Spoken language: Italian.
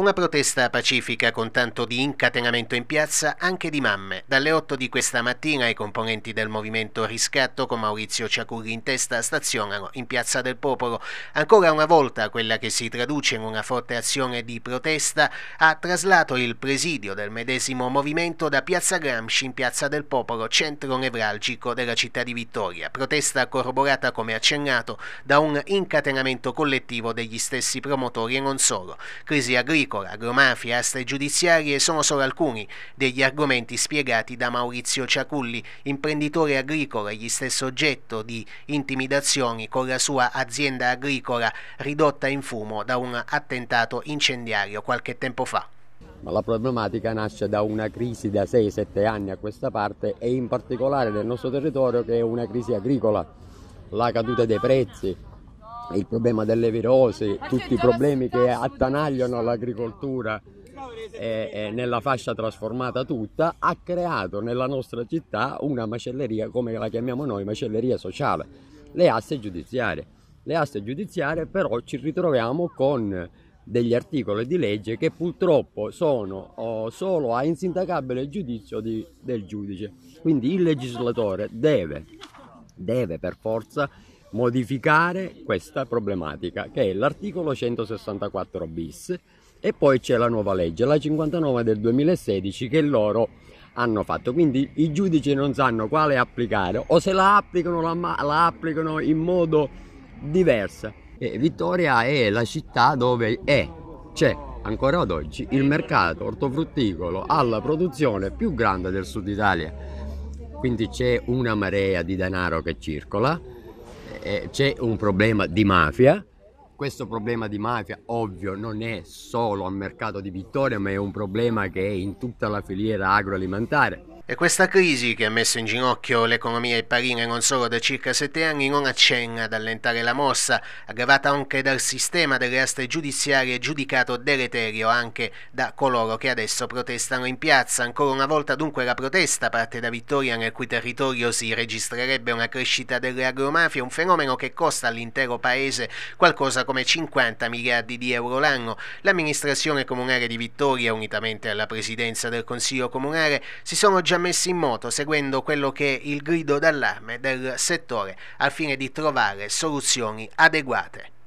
Una protesta pacifica con tanto di incatenamento in piazza anche di mamme. Dalle 8 di questa mattina i componenti del movimento Riscatto con Maurizio Ciaculli in testa stazionano in Piazza del Popolo. Ancora una volta quella che si traduce in una forte azione di protesta ha traslato il presidio del medesimo movimento da Piazza Gramsci in Piazza del Popolo, centro nevralgico della città di Vittoria. Protesta corroborata, come accennato, da un incatenamento collettivo degli stessi promotori e non solo. Crisi agricola agricola, agromafia, aste giudiziarie sono solo alcuni degli argomenti spiegati da Maurizio Ciaculli, imprenditore agricolo e gli stesso oggetto di intimidazioni con la sua azienda agricola ridotta in fumo da un attentato incendiario qualche tempo fa. Ma la problematica nasce da una crisi da 6-7 anni a questa parte e in particolare nel nostro territorio che è una crisi agricola, la caduta dei prezzi, il problema delle virose, tutti i problemi che attanagliano l'agricoltura eh, eh, nella fascia trasformata tutta, ha creato nella nostra città una macelleria, come la chiamiamo noi, macelleria sociale, le aste giudiziarie. Le aste giudiziarie però ci ritroviamo con degli articoli di legge che purtroppo sono oh, solo a insindacabile giudizio di, del giudice. Quindi il legislatore deve, deve per forza modificare questa problematica che è l'articolo 164 bis e poi c'è la nuova legge, la 59 del 2016 che loro hanno fatto, quindi i giudici non sanno quale applicare o se la applicano la, la applicano in modo diverso. E Vittoria è la città dove è, c'è ancora ad oggi il mercato ortofrutticolo alla produzione più grande del sud Italia. Quindi c'è una marea di denaro che circola eh, c'è un problema di mafia. Questo problema di mafia, ovvio, non è solo al mercato di Vittoria, ma è un problema che è in tutta la filiera agroalimentare e questa crisi, che ha messo in ginocchio l'economia iparina non solo da circa sette anni, non accenna ad allentare la mossa, aggravata anche dal sistema delle aste giudiziarie giudicato deleterio anche da coloro che adesso protestano in piazza. Ancora una volta dunque la protesta parte da Vittoria nel cui territorio si registrerebbe una crescita delle agromafie, un fenomeno che costa all'intero paese qualcosa come 50 miliardi di euro l'anno. L'amministrazione comunale di Vittoria, unitamente alla presidenza del Consiglio Comunale, si sono già messi in moto seguendo quello che è il grido d'allarme del settore al fine di trovare soluzioni adeguate.